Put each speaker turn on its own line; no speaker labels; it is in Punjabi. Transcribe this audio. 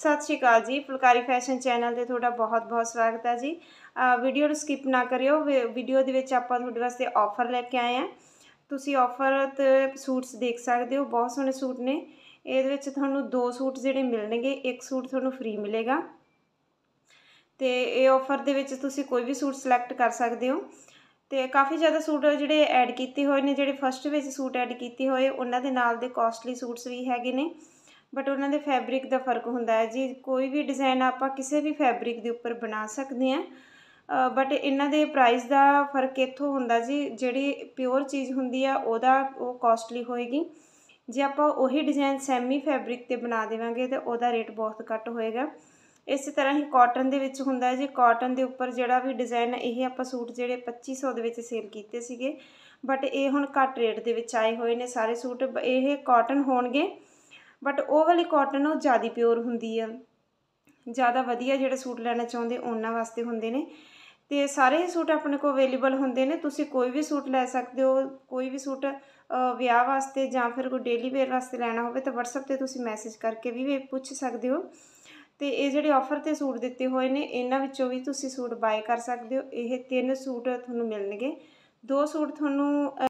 ਸਤਿ ਸ਼੍ਰੀ ਅਕਾਲ ਜੀ ਫੁਲਕਾਰੀ ਫੈਸ਼ਨ ਚੈਨਲ ਤੇ ਤੁਹਾਡਾ ਬਹੁਤ-ਬਹੁਤ ਸਵਾਗਤ ਹੈ ਜੀ ਵੀਡੀਓ ਨੂੰ ਸਕਿਪ ਨਾ ਕਰਿਓ ਵੀਡੀਓ ਦੇ ਵਿੱਚ ਆਪਾਂ ਤੁਹਾਡੇ ਵਾਸਤੇ ਆਫਰ ਲੈ ਕੇ ਆਏ ਆ ਤੁਸੀਂ ਆਫਰ ਤੇ ਸੂਟਸ ਦੇਖ ਸਕਦੇ ਹੋ ਬਹੁਤ ਸੋਹਣੇ ਸੂਟ ਨੇ ਇਹਦੇ ਵਿੱਚ ਤੁਹਾਨੂੰ ਦੋ ਸੂਟ ਜਿਹੜੇ ਮਿਲਣਗੇ ਇੱਕ ਸੂਟ ਤੁਹਾਨੂੰ ਫ੍ਰੀ ਮਿਲੇਗਾ ਤੇ ਇਹ ਆਫਰ ਦੇ ਵਿੱਚ ਤੁਸੀਂ ਕੋਈ ਵੀ ਸੂਟ ਸਿਲੈਕਟ ਕਰ ਸਕਦੇ ਹੋ ਤੇ ਕਾਫੀ ਜ਼ਿਆਦਾ ਸੂਟ ਜਿਹੜੇ ਐਡ ਕੀਤੇ ਹੋਏ ਨੇ ਜਿਹੜੇ ਫਸਟ ਵਿੱਚ ਸੂਟ ਐਡ ਕੀਤੇ ਹੋਏ ਉਹਨਾਂ ਦੇ ਨਾਲ ਦੇ ਕਾਸਟਲੀ ਸੂਟਸ ਵੀ ਹੈਗੇ ਨੇ ਬਟ ਉਹਨਾਂ ਦੇ ਫੈਬਰਿਕ ਦਾ ਫਰਕ ਹੁੰਦਾ ਹੈ ਜੀ ਕੋਈ ਵੀ ਡਿਜ਼ਾਈਨ ਆਪਾਂ ਕਿਸੇ ਵੀ ਫੈਬਰਿਕ ਦੇ ਉੱਪਰ ਬਣਾ ਸਕਦੇ ਹਾਂ ਬਟ ਇਹਨਾਂ ਦੇ ਪ੍ਰਾਈਸ ਦਾ ਫਰਕ ਇੱਥੋਂ ਹੁੰਦਾ ਜੀ ਜਿਹੜੀ ਪਿਓਰ ਚੀਜ਼ ਹੁੰਦੀ ਆ ਉਹਦਾ ਉਹ ਕਾਸਟਲੀ ਹੋਏਗੀ ਜੇ ਆਪਾਂ ਉਹੀ ਡਿਜ਼ਾਈਨ ਸੈਮੀ ਫੈਬਰਿਕ ਤੇ ਬਣਾ ਦੇਵਾਂਗੇ ਤੇ ਉਹਦਾ ਰੇਟ ਬਹੁਤ ਘੱਟ ਹੋਏਗਾ ਇਸੇ ਤਰ੍ਹਾਂ ਹੀ ਕਾਟਨ ਦੇ ਵਿੱਚ ਹੁੰਦਾ ਹੈ ਜੀ ਕਾਟਨ ਦੇ ਉੱਪਰ ਜਿਹੜਾ ਵੀ ਡਿਜ਼ਾਈਨ ਇਹ ਆਪਾਂ ਸੂਟ ਜਿਹੜੇ 2500 ਦੇ ਵਿੱਚ ਸੇਲ ਕੀਤੇ ਸੀਗੇ ਬਟ ਇਹ ਹੁਣ ਘੱਟ ਰੇਟ ਦੇ ਵਿੱਚ ਆਏ ਹੋਏ ਨੇ ਸਾਰੇ ਸੂਟ ਇਹ ਕਾਟਨ ਹੋਣਗੇ ਬਟ ਉਹ ਵਾਲੀ ਕਾਟਨ ਉਹ ਜ਼ਿਆਦਾ ਪਿਓਰ ਹੁੰਦੀ ਆ ਜ਼ਿਆਦਾ ਵਧੀਆ ਜਿਹੜੇ ਸੂਟ ਲੈਣਾ ਚਾਹੁੰਦੇ ਉਹਨਾਂ ਵਾਸਤੇ ਹੁੰਦੇ ਨੇ ਤੇ ਸਾਰੇ ਹੀ ਸੂਟ ਆਪਣੇ ਕੋਲ ਅਵੇਲੇਬਲ ਹੁੰਦੇ ਨੇ ਤੁਸੀਂ ਕੋਈ ਵੀ ਸੂਟ ਲੈ ਸਕਦੇ ਹੋ ਕੋਈ ਵੀ ਸੂਟ ਵਿਆਹ ਵਾਸਤੇ ਜਾਂ ਫਿਰ ਕੋਈ ਡੇਲੀ ਵੇਅਰ ਵਾਸਤੇ ਲੈਣਾ ਹੋਵੇ ਤਾਂ WhatsApp ਤੇ ਤੁਸੀਂ ਮੈਸੇਜ ਕਰਕੇ ਵੀ ਪੁੱਛ ਸਕਦੇ ਹੋ ਤੇ ਇਹ ਜਿਹੜੇ ਆਫਰ ਤੇ ਸੂਟ ਦਿੱਤੇ ਹੋਏ ਨੇ ਇਹਨਾਂ ਵਿੱਚੋਂ ਵੀ ਤੁਸੀਂ ਸੂਟ ਬਾਏ ਕਰ ਸਕਦੇ ਹੋ ਇਹ ਤਿੰਨ ਸੂਟ ਤੁਹਾਨੂੰ ਮਿਲਣਗੇ ਦੋ ਸੂਟ ਤੁਹਾਨੂੰ